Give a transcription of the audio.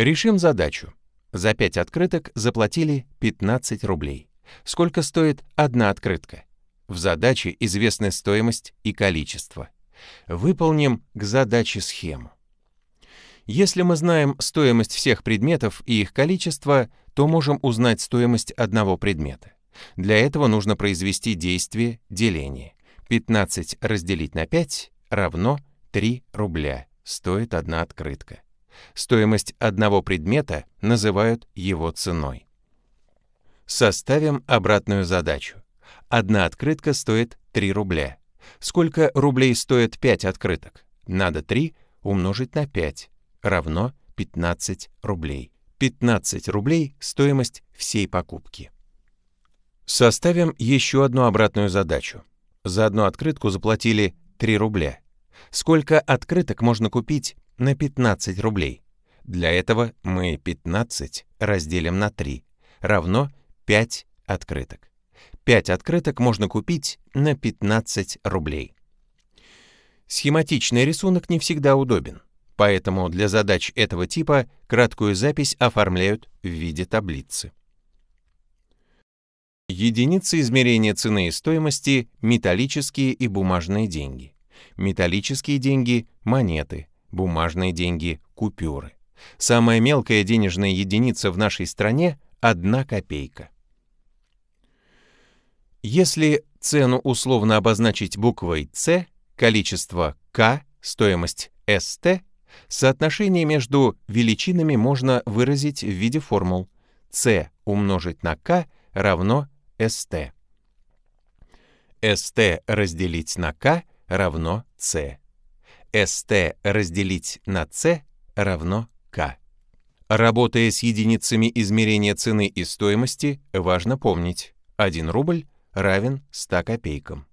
Решим задачу. За 5 открыток заплатили 15 рублей. Сколько стоит одна открытка? В задаче известны стоимость и количество. Выполним к задаче схему. Если мы знаем стоимость всех предметов и их количество, то можем узнать стоимость одного предмета. Для этого нужно произвести действие деления. 15 разделить на 5 равно 3 рубля, стоит одна открытка. Стоимость одного предмета называют его ценой. Составим обратную задачу. Одна открытка стоит 3 рубля. Сколько рублей стоит 5 открыток? Надо 3 умножить на 5 равно 15 рублей. 15 рублей – стоимость всей покупки. Составим еще одну обратную задачу. За одну открытку заплатили 3 рубля. Сколько открыток можно купить на 15 рублей. Для этого мы 15 разделим на 3, равно 5 открыток. 5 открыток можно купить на 15 рублей. Схематичный рисунок не всегда удобен, поэтому для задач этого типа краткую запись оформляют в виде таблицы. Единицы измерения цены и стоимости — металлические и бумажные деньги. Металлические деньги — монеты бумажные деньги, купюры. Самая мелкая денежная единица в нашей стране — одна копейка. Если цену условно обозначить буквой «С», количество «К», стоимость «СТ», соотношение между величинами можно выразить в виде формул «С» умножить на «К» равно «СТ». «СТ» разделить на «К» равно «С». Ст разделить на С равно К. Работая с единицами измерения цены и стоимости, важно помнить, 1 рубль равен 100 копейкам.